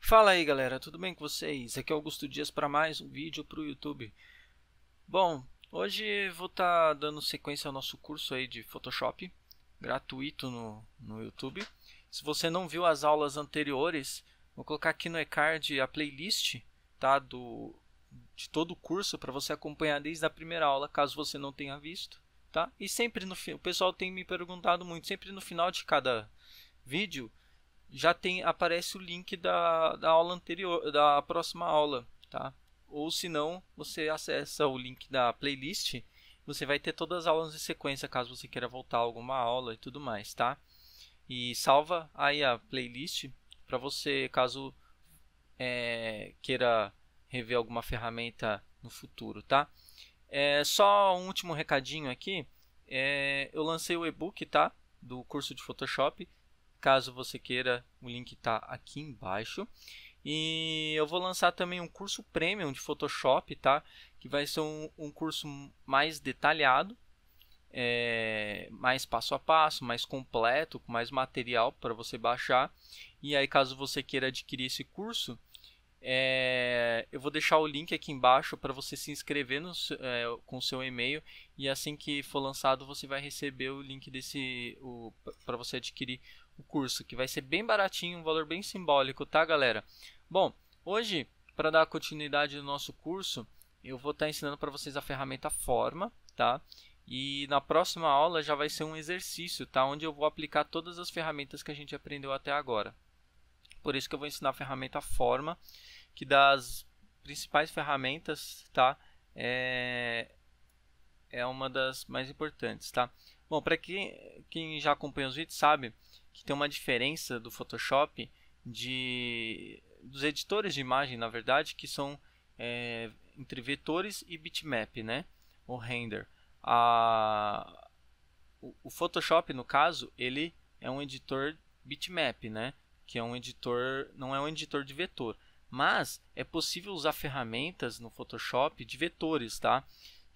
Fala aí galera, tudo bem com vocês? Aqui é Augusto Dias para mais um vídeo para o YouTube. Bom, hoje vou estar tá dando sequência ao nosso curso aí de Photoshop, gratuito no, no YouTube. Se você não viu as aulas anteriores, vou colocar aqui no e-card a playlist tá, do, de todo o curso para você acompanhar desde a primeira aula, caso você não tenha visto tá? E sempre no o pessoal tem me perguntado muito, sempre no final de cada vídeo já tem aparece o link da, da aula anterior, da próxima aula, tá? Ou se não, você acessa o link da playlist, você vai ter todas as aulas em sequência caso você queira voltar a alguma aula e tudo mais, tá? E salva aí a playlist para você caso é, queira rever alguma ferramenta no futuro, tá? É, só um último recadinho aqui. É, eu lancei o e-book, tá? Do curso de Photoshop. Caso você queira, o link está aqui embaixo. E eu vou lançar também um curso premium de Photoshop, tá? Que vai ser um, um curso mais detalhado, é, mais passo a passo, mais completo, com mais material para você baixar. E aí, caso você queira adquirir esse curso, é, eu vou deixar o link aqui embaixo para você se inscrever no, é, com seu e-mail e assim que for lançado você vai receber o link desse para você adquirir o curso que vai ser bem baratinho, um valor bem simbólico, tá, galera? Bom, hoje para dar continuidade no nosso curso eu vou estar tá ensinando para vocês a ferramenta Forma, tá? E na próxima aula já vai ser um exercício, tá? Onde eu vou aplicar todas as ferramentas que a gente aprendeu até agora. Por isso que eu vou ensinar a ferramenta Forma que das principais ferramentas, tá? É, é uma das mais importantes, tá? Bom, para quem, quem já acompanha os vídeos sabe que tem uma diferença do Photoshop de dos editores de imagem, na verdade, que são é, entre vetores e bitmap, né? O render. A, o, o Photoshop, no caso, ele é um editor bitmap, né? Que é um editor, não é um editor de vetor mas é possível usar ferramentas no Photoshop de vetores, tá?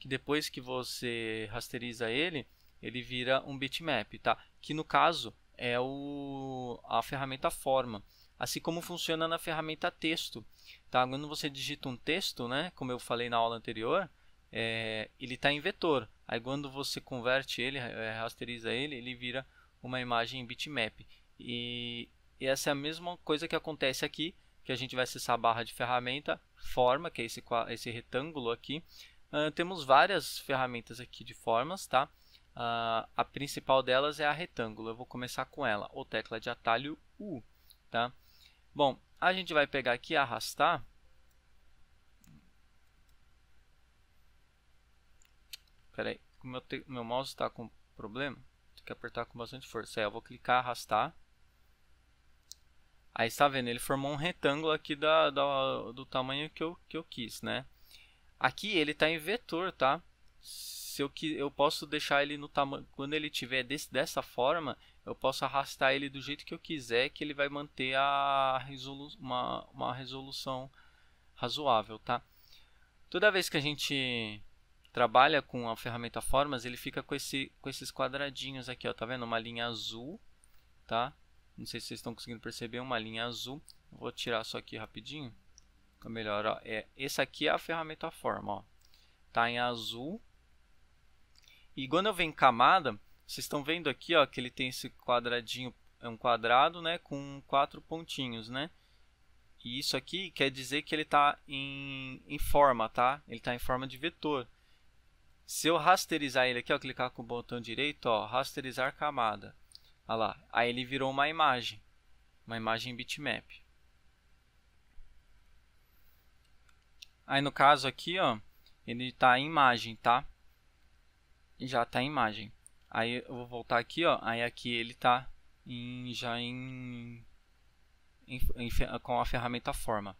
Que depois que você rasteriza ele, ele vira um bitmap, tá? Que no caso é o, a ferramenta forma, assim como funciona na ferramenta texto, tá? Quando você digita um texto, né? Como eu falei na aula anterior, é, ele está em vetor. Aí quando você converte ele, é, rasteriza ele, ele vira uma imagem bitmap. E, e essa é a mesma coisa que acontece aqui que a gente vai acessar a barra de ferramenta forma, que é esse, esse retângulo aqui. Uh, temos várias ferramentas aqui de formas, tá? Uh, a principal delas é a retângulo. Eu vou começar com ela, ou tecla de atalho U, tá? Bom, a gente vai pegar aqui e arrastar. Espera aí, meu, meu mouse está com problema. Tem que apertar com bastante força. Aí é, eu vou clicar, arrastar Aí está vendo, ele formou um retângulo aqui da, da, do tamanho que eu, que eu quis, né? Aqui ele está em vetor, tá? Se eu, que, eu posso deixar ele no tamanho, quando ele tiver desse, dessa forma, eu posso arrastar ele do jeito que eu quiser, que ele vai manter a resolu uma, uma resolução razoável, tá? Toda vez que a gente trabalha com a ferramenta Formas, ele fica com, esse, com esses quadradinhos aqui, ó, tá vendo? Uma linha azul, tá? Não sei se vocês estão conseguindo perceber uma linha azul. Vou tirar só aqui rapidinho. Fica melhor. Ó. É, essa aqui é a ferramenta forma. Ó. Tá em azul. E quando eu venho em camada, vocês estão vendo aqui ó, que ele tem esse quadradinho, é um quadrado né, com quatro pontinhos. Né? E isso aqui quer dizer que ele está em, em forma, tá? Ele está em forma de vetor. Se eu rasterizar ele aqui, ó, clicar com o botão direito, ó, rasterizar camada. Olha lá. Aí ele virou uma imagem. Uma imagem bitmap. Aí no caso aqui, ó, ele está em imagem, tá? Já está em imagem. Aí eu vou voltar aqui, ó. Aí aqui ele está em, já em, em, em com a ferramenta forma.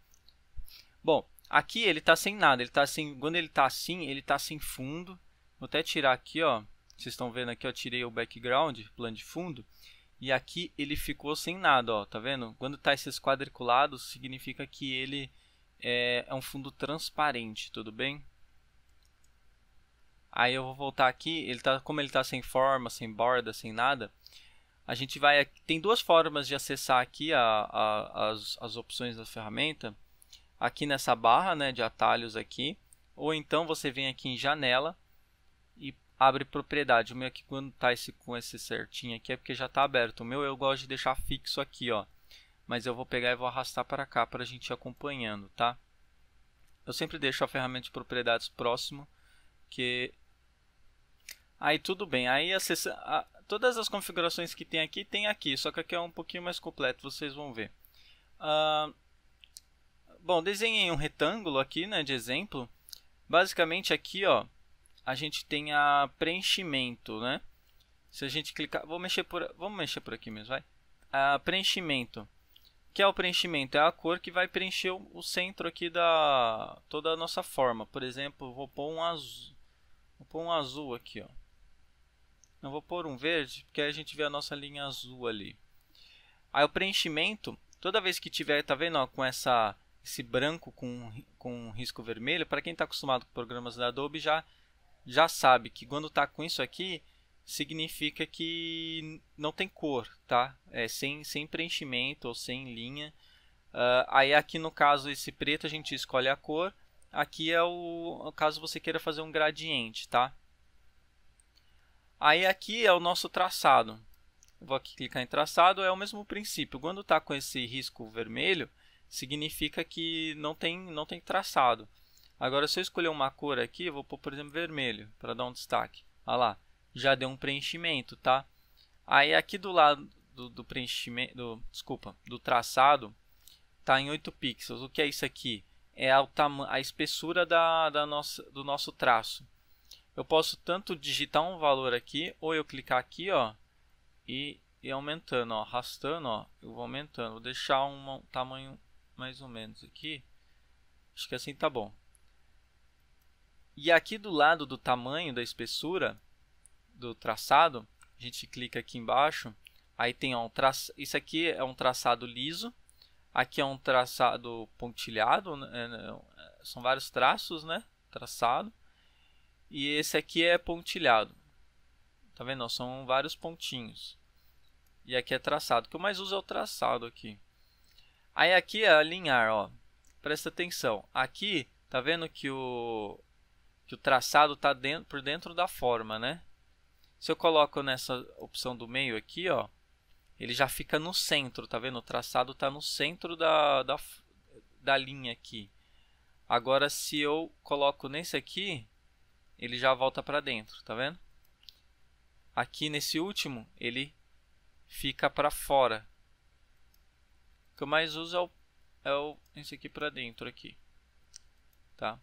Bom, aqui ele está sem nada. Ele tá sem. Quando ele está assim, ele está sem fundo. Vou até tirar aqui, ó. Vocês estão vendo aqui, eu tirei o background, plano de fundo. E aqui ele ficou sem nada, ó, tá vendo? Quando está esses quadriculados, significa que ele é, é um fundo transparente, tudo bem? Aí eu vou voltar aqui, ele tá, como ele está sem forma, sem borda, sem nada, a gente vai... Tem duas formas de acessar aqui a, a, as, as opções da ferramenta. Aqui nessa barra né, de atalhos aqui, ou então você vem aqui em janela abre propriedade. O meu aqui quando tá esse com esse certinho aqui é porque já tá aberto. O meu eu gosto de deixar fixo aqui, ó. Mas eu vou pegar e vou arrastar para cá para a gente ir acompanhando, tá? Eu sempre deixo a ferramenta de propriedades próximo, que aí tudo bem. Aí a, a, todas as configurações que tem aqui tem aqui, só que aqui é um pouquinho mais completo, vocês vão ver. Uh... bom, desenhei um retângulo aqui, né, de exemplo. Basicamente aqui, ó, a gente tem a preenchimento, né? Se a gente clicar, vou mexer por, vamos mexer por aqui mesmo, vai. A ah, preenchimento. O que é o preenchimento? É a cor que vai preencher o, o centro aqui da toda a nossa forma. Por exemplo, vou pôr um azul. Vou pôr um azul aqui, ó. Não vou pôr um verde, porque aí a gente vê a nossa linha azul ali. Aí o preenchimento, toda vez que tiver, tá vendo, ó, com essa esse branco com, com um risco vermelho, para quem está acostumado com programas da Adobe já já sabe que quando está com isso aqui, significa que não tem cor, tá? É sem, sem preenchimento ou sem linha. Uh, aí aqui no caso esse preto a gente escolhe a cor. Aqui é o caso você queira fazer um gradiente, tá? Aí aqui é o nosso traçado. Vou aqui clicar em traçado, é o mesmo princípio. Quando está com esse risco vermelho, significa que não tem, não tem traçado. Agora, se eu escolher uma cor aqui, eu vou pôr, por exemplo, vermelho, para dar um destaque. Olha lá, já deu um preenchimento, tá? Aí, aqui do lado do, do preenchimento, do, desculpa, do traçado, tá em 8 pixels. O que é isso aqui? É a, a espessura da, da nossa, do nosso traço. Eu posso tanto digitar um valor aqui, ou eu clicar aqui, ó, e, e aumentando, ó, arrastando, ó, eu vou aumentando. Vou deixar um tamanho mais ou menos aqui. Acho que assim tá bom. E aqui do lado do tamanho da espessura do traçado, a gente clica aqui embaixo, aí tem ó, um traço, isso aqui é um traçado liso, aqui é um traçado pontilhado, né, é, né, são vários traços, né? Traçado. E esse aqui é pontilhado. Tá vendo? Ó, são vários pontinhos. E aqui é traçado. O que eu mais uso é o traçado aqui. Aí aqui é alinhar, ó. Presta atenção. Aqui, tá vendo que o que o traçado está dentro, por dentro da forma, né? Se eu coloco nessa opção do meio aqui, ó, ele já fica no centro, tá vendo? O traçado está no centro da, da, da linha aqui. Agora, se eu coloco nesse aqui, ele já volta para dentro, tá vendo? Aqui nesse último, ele fica para fora. O que eu mais uso é o, é o esse aqui para dentro aqui, tá?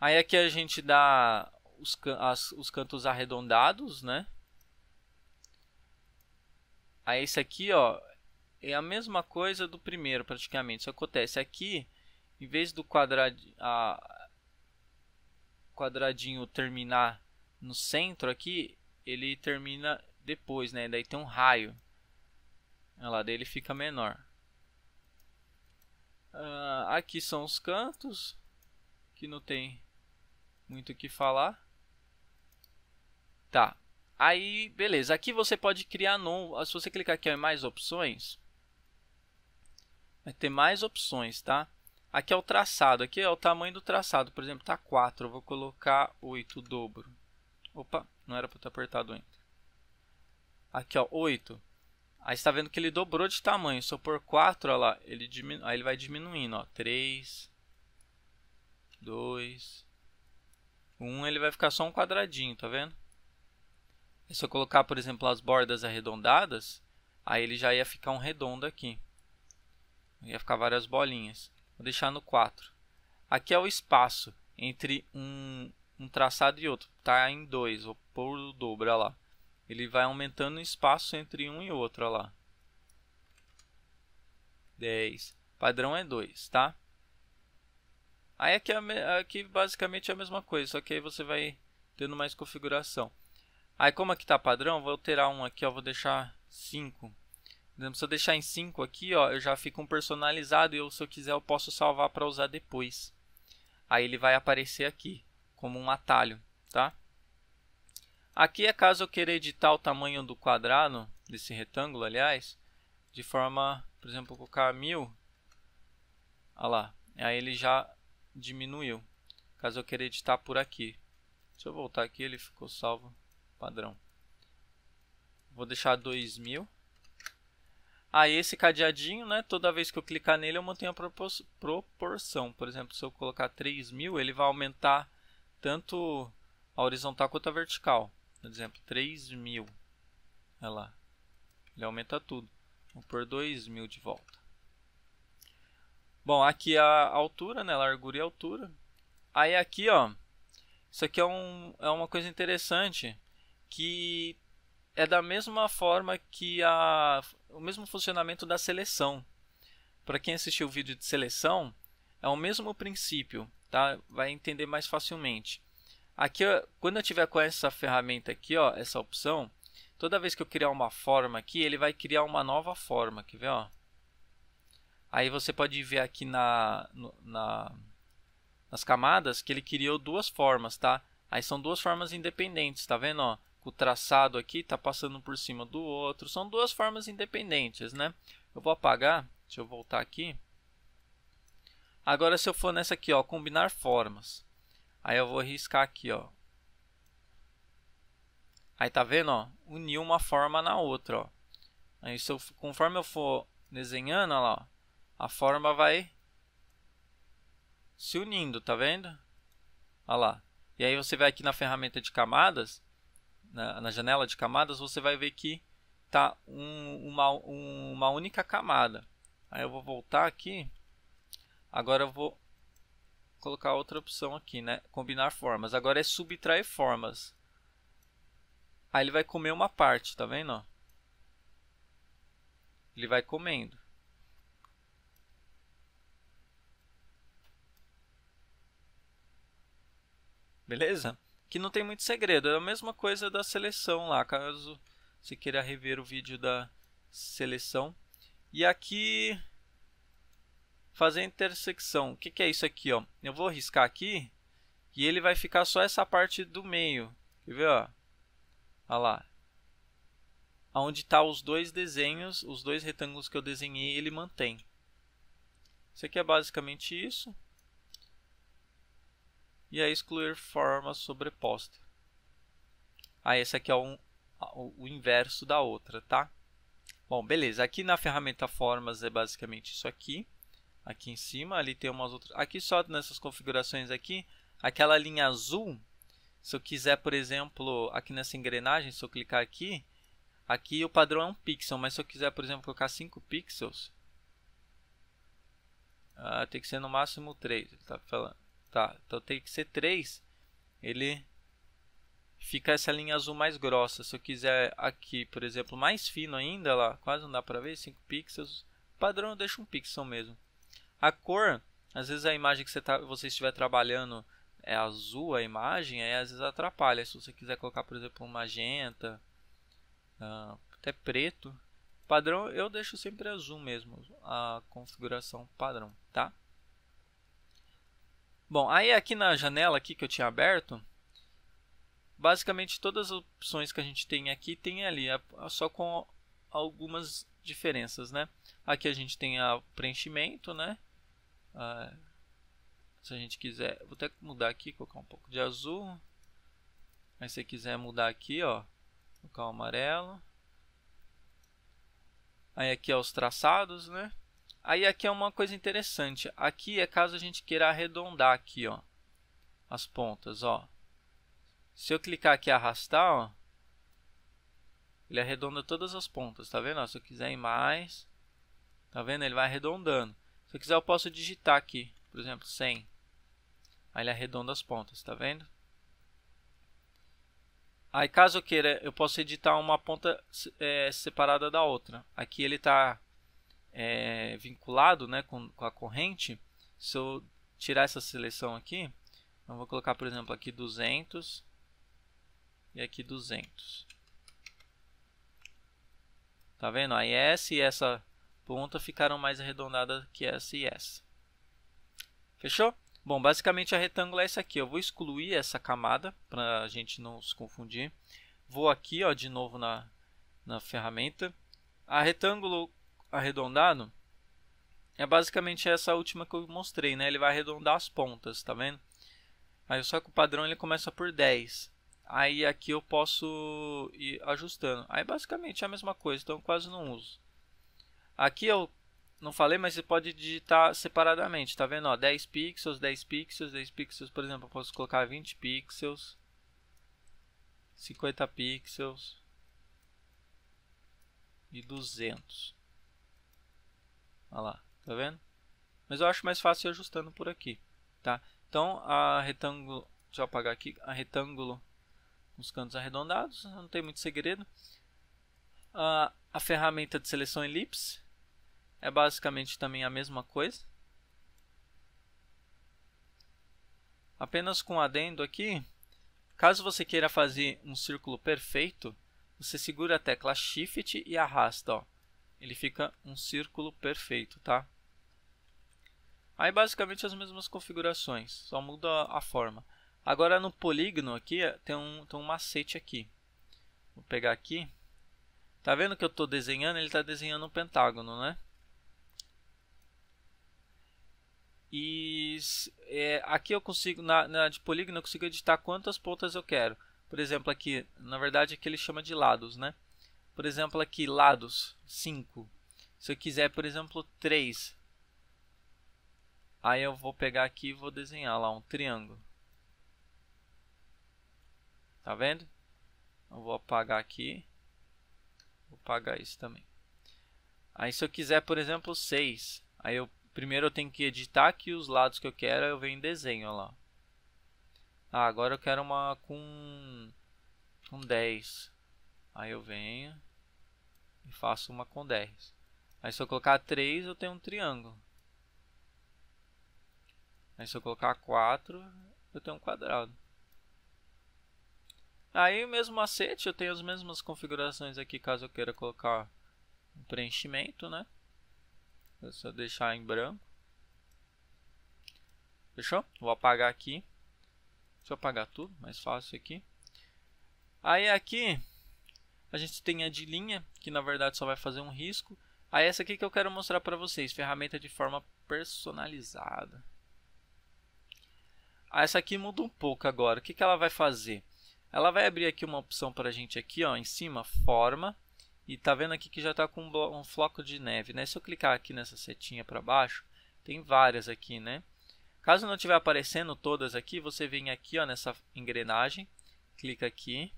Aí aqui a gente dá os, as, os cantos arredondados, né? Aí esse aqui, ó, é a mesma coisa do primeiro praticamente. Só acontece aqui, em vez do quadrad, a, quadradinho terminar no centro aqui, ele termina depois, né? Daí tem um raio. Olha lá, daí ele fica menor. Uh, aqui são os cantos que não tem muito o que falar. Tá. Aí, beleza. Aqui você pode criar novo. Se você clicar aqui em mais opções, vai ter mais opções, tá? Aqui é o traçado. Aqui é o tamanho do traçado. Por exemplo, tá 4. Eu vou colocar 8, o dobro. Opa, não era para ter apertado Enter. Aqui, ó, 8. Aí está vendo que ele dobrou de tamanho. Se eu pôr 4, olha lá, ele diminu... aí ele vai diminuindo, ó. 3, 2, o 1 ele vai ficar só um quadradinho, tá vendo? E se eu colocar, por exemplo, as bordas arredondadas, aí ele já ia ficar um redondo aqui. Ia ficar várias bolinhas. Vou deixar no 4. Aqui é o espaço entre um, um traçado e outro. Tá em 2, vou pôr o dobro, lá. Ele vai aumentando o espaço entre um e outro, lá. 10. Padrão é 2, tá? Aí aqui, é é aqui é basicamente é a mesma coisa, só que aí você vai tendo mais configuração. Aí como aqui está padrão, vou alterar um aqui, ó, vou deixar 5. Se eu deixar em 5 aqui, ó, eu já fico um personalizado e eu, se eu quiser eu posso salvar para usar depois. Aí ele vai aparecer aqui, como um atalho, tá? Aqui é caso eu queira editar o tamanho do quadrado, desse retângulo, aliás, de forma, por exemplo, colocar 1000. Olha lá, aí ele já diminuiu. Caso eu queira editar por aqui. Se eu voltar aqui, ele ficou salvo padrão. Vou deixar 2000. Aí ah, esse cadeadinho, né, toda vez que eu clicar nele eu mantenho a proporção. Por exemplo, se eu colocar 3000, ele vai aumentar tanto a horizontal quanto a vertical. Por exemplo, 3000. Olha lá. Ele aumenta tudo. Vou pôr 2000 de volta. Bom, aqui é a altura, né? Largura e altura. Aí aqui, ó. Isso aqui é, um, é uma coisa interessante. Que é da mesma forma que a, o mesmo funcionamento da seleção. Para quem assistiu o vídeo de seleção, é o mesmo princípio, tá? Vai entender mais facilmente. Aqui, quando eu tiver com essa ferramenta aqui, ó, essa opção, toda vez que eu criar uma forma aqui, ele vai criar uma nova forma, quer ver, ó? Aí você pode ver aqui na, na, nas camadas que ele criou duas formas, tá? Aí são duas formas independentes, tá vendo? Ó, o traçado aqui tá passando por cima do outro. São duas formas independentes, né? Eu vou apagar, deixa eu voltar aqui. Agora se eu for nessa aqui, ó, combinar formas. Aí eu vou riscar aqui, ó. Aí tá vendo, ó, unir uma forma na outra, ó. Aí se eu, conforme eu for desenhando, ó lá, ó a forma vai se unindo, tá vendo? Olha lá. E aí você vai aqui na ferramenta de camadas, na, na janela de camadas, você vai ver que tá um, uma, um, uma única camada. Aí eu vou voltar aqui. Agora eu vou colocar outra opção aqui, né? Combinar formas. Agora é subtrair formas. Aí ele vai comer uma parte, tá vendo? Ele vai comendo. beleza? Que não tem muito segredo, é a mesma coisa da seleção lá, caso você queira rever o vídeo da seleção. E aqui, fazer intersecção, o que, que é isso aqui? Ó? Eu vou riscar aqui e ele vai ficar só essa parte do meio, quer ver? Ó? Olha lá, onde está os dois desenhos, os dois retângulos que eu desenhei, ele mantém. Isso aqui é basicamente isso e aí excluir forma sobreposta. Ah, esse aqui é um, o inverso da outra, tá? Bom, beleza. Aqui na ferramenta formas é basicamente isso aqui. Aqui em cima, ali tem umas outras... Aqui só nessas configurações aqui, aquela linha azul, se eu quiser, por exemplo, aqui nessa engrenagem, se eu clicar aqui, aqui o padrão é um pixel, mas se eu quiser, por exemplo, colocar 5 pixels, uh, tem que ser no máximo 3, ele está falando. Tá, então tem que ser 3. Ele fica essa linha azul mais grossa. Se eu quiser aqui, por exemplo, mais fino ainda, lá, quase não dá para ver, 5 pixels. Padrão eu deixo 1 pixel mesmo. A cor, às vezes a imagem que você, tá, você estiver trabalhando é azul a imagem, aí às vezes atrapalha. Se você quiser colocar, por exemplo, um magenta, uh, até preto, padrão eu deixo sempre azul mesmo, a configuração padrão, tá? Bom, aí aqui na janela aqui que eu tinha aberto, basicamente todas as opções que a gente tem aqui tem ali, só com algumas diferenças, né? Aqui a gente tem a preenchimento, né? Ah, se a gente quiser, vou até mudar aqui, colocar um pouco de azul. Aí se você quiser mudar aqui, ó, colocar o amarelo. Aí aqui é os traçados, né? Aí aqui é uma coisa interessante. Aqui é caso a gente queira arredondar aqui, ó, as pontas, ó. Se eu clicar aqui e arrastar, ó, ele arredonda todas as pontas, tá vendo? se eu quiser ir mais, tá vendo? Ele vai arredondando. Se eu quiser eu posso digitar aqui, por exemplo, 100. Aí ele arredonda as pontas, tá vendo? Aí caso eu queira, eu posso editar uma ponta é, separada da outra. Aqui ele está é, vinculado né, com, com a corrente, se eu tirar essa seleção aqui, eu vou colocar, por exemplo, aqui 200 e aqui 200. Tá vendo? A S e essa ponta ficaram mais arredondadas que essa e essa. Fechou? Bom, basicamente a retângulo é essa aqui. Eu vou excluir essa camada para a gente não se confundir. Vou aqui ó, de novo na, na ferramenta. A retângulo, arredondado, é basicamente essa última que eu mostrei, né? Ele vai arredondar as pontas, tá vendo? Aí só que o padrão ele começa por 10. Aí aqui eu posso ir ajustando. Aí basicamente é a mesma coisa, então quase não uso. Aqui eu não falei, mas você pode digitar separadamente, tá vendo? Ó, 10 pixels, 10 pixels, 10 pixels, por exemplo, eu posso colocar 20 pixels, 50 pixels e 200. Olha lá, tá vendo? Mas eu acho mais fácil ir ajustando por aqui, tá? Então, a retângulo, deixa eu apagar aqui, a retângulo os cantos arredondados, não tem muito segredo. A, a ferramenta de seleção elipse é basicamente também a mesma coisa. Apenas com um adendo aqui, caso você queira fazer um círculo perfeito, você segura a tecla Shift e arrasta, ó ele fica um círculo perfeito, tá? Aí basicamente as mesmas configurações, só muda a forma. Agora no polígono aqui é, tem um, tem um macete aqui. Vou pegar aqui. Tá vendo que eu estou desenhando? Ele está desenhando um pentágono, né? E é, aqui eu consigo, na, na, de polígono, eu consigo editar quantas pontas eu quero. Por exemplo, aqui, na verdade, aqui ele chama de lados, né? Por exemplo, aqui, lados, 5. Se eu quiser, por exemplo, 3. Aí eu vou pegar aqui e vou desenhar lá um triângulo. Tá vendo? Eu vou apagar aqui. Vou apagar isso também. Aí se eu quiser, por exemplo, 6. Aí eu primeiro eu tenho que editar aqui os lados que eu quero, eu venho em desenho, lá. Ah, agora eu quero uma com com 10. Aí eu venho e faço uma com 10. Aí se eu colocar 3, eu tenho um triângulo. Aí se eu colocar 4, eu tenho um quadrado. Aí o mesmo macete, eu tenho as mesmas configurações aqui caso eu queira colocar um preenchimento, né? É só deixar em branco. Fechou? Vou apagar aqui. Deixa eu apagar tudo, mais fácil aqui. Aí aqui a gente tem a de linha, que na verdade só vai fazer um risco. A essa aqui que eu quero mostrar para vocês, ferramenta de forma personalizada. A ah, essa aqui muda um pouco agora. O que, que ela vai fazer? Ela vai abrir aqui uma opção para a gente aqui, ó, em cima, forma. E tá vendo aqui que já está com um floco de neve, né? Se eu clicar aqui nessa setinha para baixo, tem várias aqui, né? Caso não estiver aparecendo todas aqui, você vem aqui ó, nessa engrenagem, clica aqui,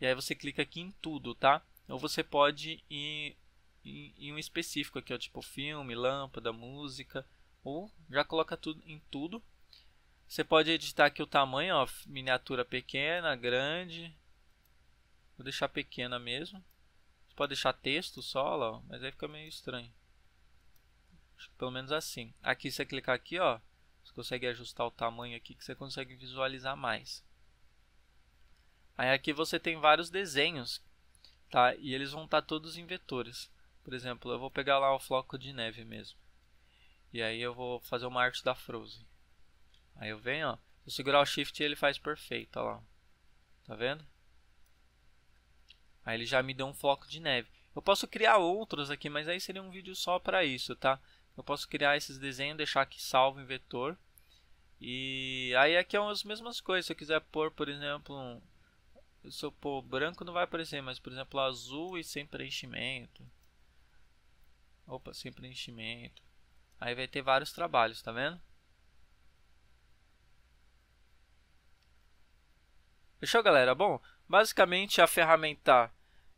e aí você clica aqui em tudo, tá? Ou você pode ir em, um específico aqui, ó, tipo filme, lâmpada, música, ou já coloca tudo em tudo. Você pode editar aqui o tamanho, ó, miniatura pequena, grande. Vou deixar pequena mesmo. Você pode deixar texto só, ó, mas aí fica meio estranho. Pelo menos assim. Aqui você clicar aqui, ó, você consegue ajustar o tamanho aqui que você consegue visualizar mais. Aí aqui você tem vários desenhos, tá? E eles vão estar tá todos em vetores. Por exemplo, eu vou pegar lá o floco de neve mesmo. E aí eu vou fazer uma arte da Frozen. Aí eu venho, ó. Se eu segurar o Shift, ele faz perfeito, ó lá. Tá vendo? Aí ele já me deu um floco de neve. Eu posso criar outros aqui, mas aí seria um vídeo só para isso, tá? Eu posso criar esses desenhos, deixar aqui salvo em vetor. E aí aqui são é as mesmas coisas. Se eu quiser pôr, por exemplo, se pô, branco não vai aparecer, mas por exemplo, azul e sem preenchimento. Opa, sem preenchimento. Aí vai ter vários trabalhos, tá vendo? Fechou, galera? Bom, basicamente a ferramenta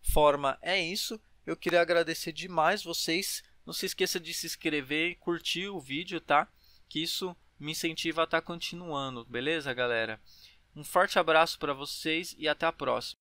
forma é isso. Eu queria agradecer demais vocês. Não se esqueça de se inscrever e curtir o vídeo, tá? Que isso me incentiva a estar tá continuando, beleza, galera? Um forte abraço para vocês e até a próxima.